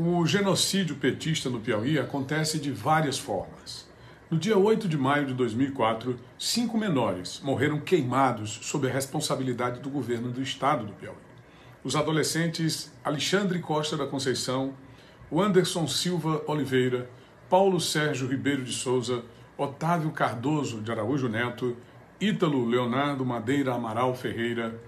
O genocídio petista no Piauí acontece de várias formas. No dia 8 de maio de 2004, cinco menores morreram queimados sob a responsabilidade do governo do estado do Piauí. Os adolescentes Alexandre Costa da Conceição, Anderson Silva Oliveira, Paulo Sérgio Ribeiro de Souza, Otávio Cardoso de Araújo Neto, Ítalo Leonardo Madeira Amaral Ferreira,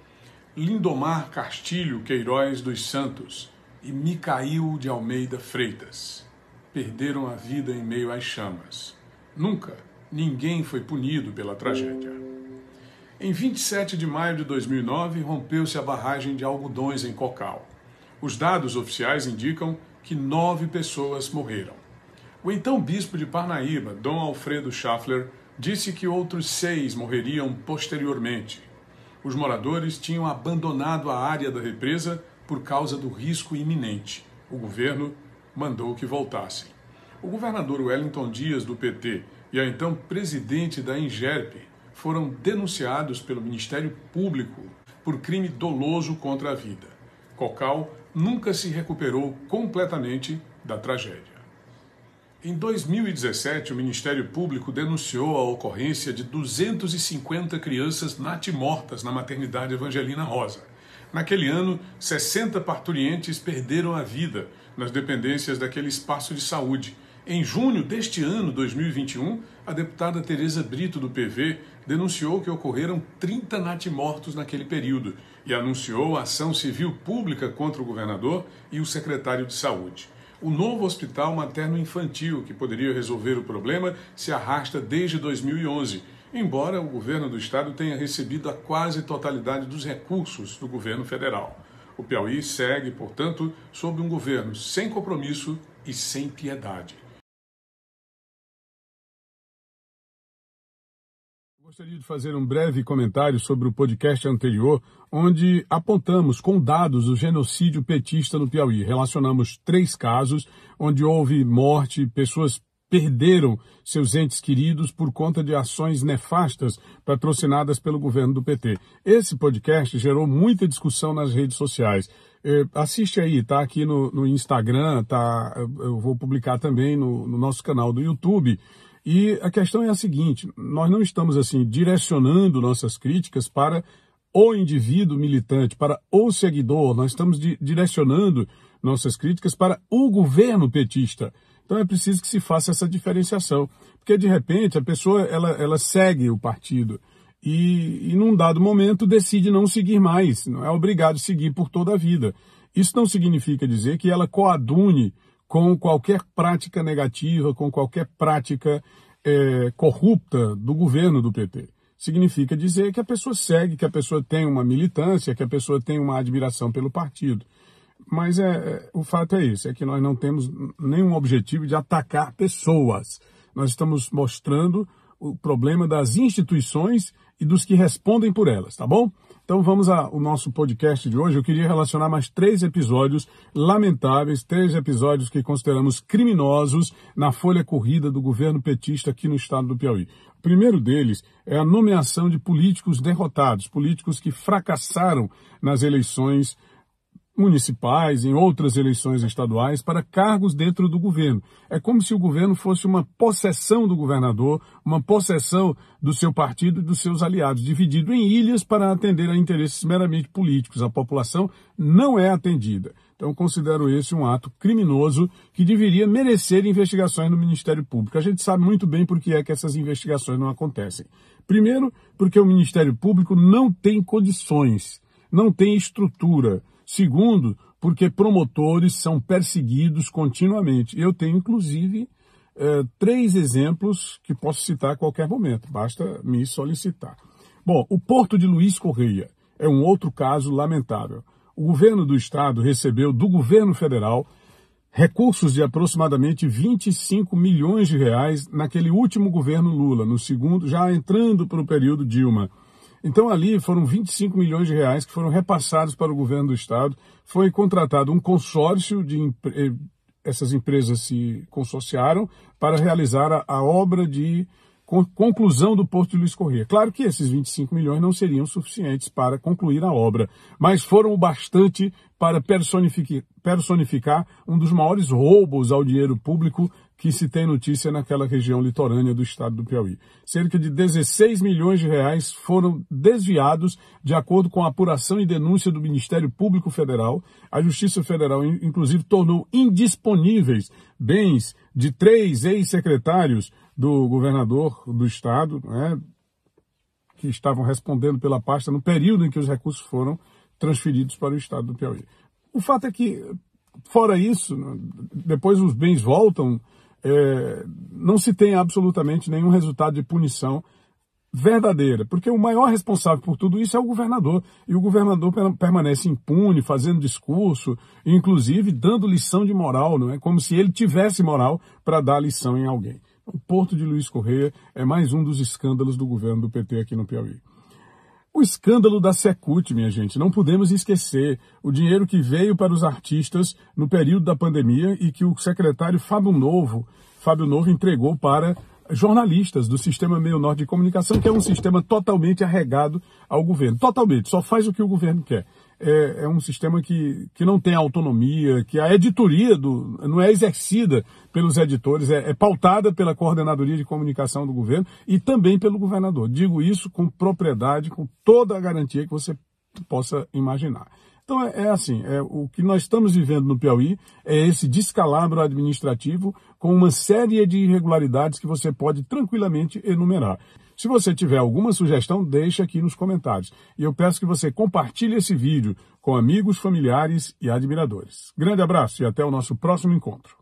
Lindomar Castilho Queiroz dos Santos, e Micail de Almeida Freitas perderam a vida em meio às chamas. Nunca ninguém foi punido pela tragédia. Em 27 de maio de 2009, rompeu-se a barragem de algodões em Cocal. Os dados oficiais indicam que nove pessoas morreram. O então bispo de Parnaíba, Dom Alfredo Schaffler, disse que outros seis morreriam posteriormente. Os moradores tinham abandonado a área da represa por causa do risco iminente. O governo mandou que voltassem. O governador Wellington Dias, do PT, e a então presidente da Ingerp foram denunciados pelo Ministério Público por crime doloso contra a vida. Cocal nunca se recuperou completamente da tragédia. Em 2017, o Ministério Público denunciou a ocorrência de 250 crianças natimortas na maternidade Evangelina Rosa. Naquele ano, 60 parturientes perderam a vida nas dependências daquele espaço de saúde. Em junho deste ano, 2021, a deputada Tereza Brito, do PV, denunciou que ocorreram 30 natimortos naquele período e anunciou a ação civil pública contra o governador e o secretário de Saúde. O novo hospital materno-infantil, que poderia resolver o problema, se arrasta desde 2011 embora o governo do estado tenha recebido a quase totalidade dos recursos do governo federal. O Piauí segue, portanto, sob um governo sem compromisso e sem piedade. Gostaria de fazer um breve comentário sobre o podcast anterior, onde apontamos com dados o genocídio petista no Piauí. Relacionamos três casos onde houve morte, pessoas perderam seus entes queridos por conta de ações nefastas patrocinadas pelo governo do PT. Esse podcast gerou muita discussão nas redes sociais. É, assiste aí, tá aqui no, no, Instagram, tá, eu vou publicar também no, no nosso canal do YouTube. E a questão é a seguinte: nós não estamos assim direcionando nossas críticas para o indivíduo militante, para o seguidor, nós estamos direcionando nossas críticas para o governo petista. Então é preciso que se faça essa diferenciação, porque de repente a pessoa ela, ela segue o partido e, e num dado momento decide não seguir mais, não é obrigado a seguir por toda a vida. Isso não significa dizer que ela coadune com qualquer prática negativa, com qualquer prática é, corrupta do governo do PT. Significa dizer que a pessoa segue, que a pessoa tem uma militância, que a pessoa tem uma admiração pelo partido. Mas é, é, o fato é esse, é que nós não temos nenhum objetivo de atacar pessoas. Nós estamos mostrando o problema das instituições e dos que respondem por elas, tá bom? Então vamos ao nosso podcast de hoje. Eu queria relacionar mais três episódios lamentáveis, três episódios que consideramos criminosos na folha corrida do governo petista aqui no estado do Piauí. O primeiro deles é a nomeação de políticos derrotados, políticos que fracassaram nas eleições municipais, em outras eleições estaduais, para cargos dentro do governo. É como se o governo fosse uma possessão do governador, uma possessão do seu partido e dos seus aliados, dividido em ilhas para atender a interesses meramente políticos. A população não é atendida. Então, considero esse um ato criminoso que deveria merecer investigações no Ministério Público. A gente sabe muito bem por que é que essas investigações não acontecem. Primeiro, porque o Ministério Público não tem condições, não tem estrutura, Segundo, porque promotores são perseguidos continuamente. Eu tenho, inclusive, eh, três exemplos que posso citar a qualquer momento, basta me solicitar. Bom, o Porto de Luiz Correia é um outro caso lamentável. O governo do estado recebeu do governo federal recursos de aproximadamente 25 milhões de reais naquele último governo Lula, no segundo, já entrando para o período Dilma. Então ali foram 25 milhões de reais que foram repassados para o governo do estado. Foi contratado um consórcio de eh, essas empresas se consorciaram para realizar a, a obra de conclusão do Porto de Luiz Corrêa. Claro que esses 25 milhões não seriam suficientes para concluir a obra, mas foram o bastante para personificar um dos maiores roubos ao dinheiro público que se tem notícia naquela região litorânea do estado do Piauí. Cerca de 16 milhões de reais foram desviados, de acordo com a apuração e denúncia do Ministério Público Federal. A Justiça Federal, inclusive, tornou indisponíveis bens de três ex-secretários do governador do estado, né, que estavam respondendo pela pasta no período em que os recursos foram transferidos para o estado do Piauí. O fato é que, fora isso, depois os bens voltam, é, não se tem absolutamente nenhum resultado de punição verdadeira, porque o maior responsável por tudo isso é o governador. E o governador permanece impune, fazendo discurso, inclusive dando lição de moral, não é? Como se ele tivesse moral para dar lição em alguém. O Porto de Luiz Correia é mais um dos escândalos do governo do PT aqui no Piauí. O escândalo da Secult, minha gente, não podemos esquecer o dinheiro que veio para os artistas no período da pandemia e que o secretário Fábio Novo, Fábio Novo entregou para jornalistas do sistema meio norte de comunicação, que é um sistema totalmente arregado ao governo. Totalmente, só faz o que o governo quer é, é, um sistema que, que não tem autonomia, que a editoria do, não é exercida pelos editores, é, é pautada pela coordenadoria de comunicação do governo e também pelo governador. Digo isso com propriedade, com toda a garantia que você possa imaginar. Então é, é assim, é, o que nós estamos vivendo no Piauí é esse descalabro administrativo com uma série de irregularidades que você pode tranquilamente enumerar. Se você tiver alguma sugestão, deixe aqui nos comentários. E eu peço que você compartilhe esse vídeo com amigos, familiares e admiradores. Grande abraço e até o nosso próximo encontro.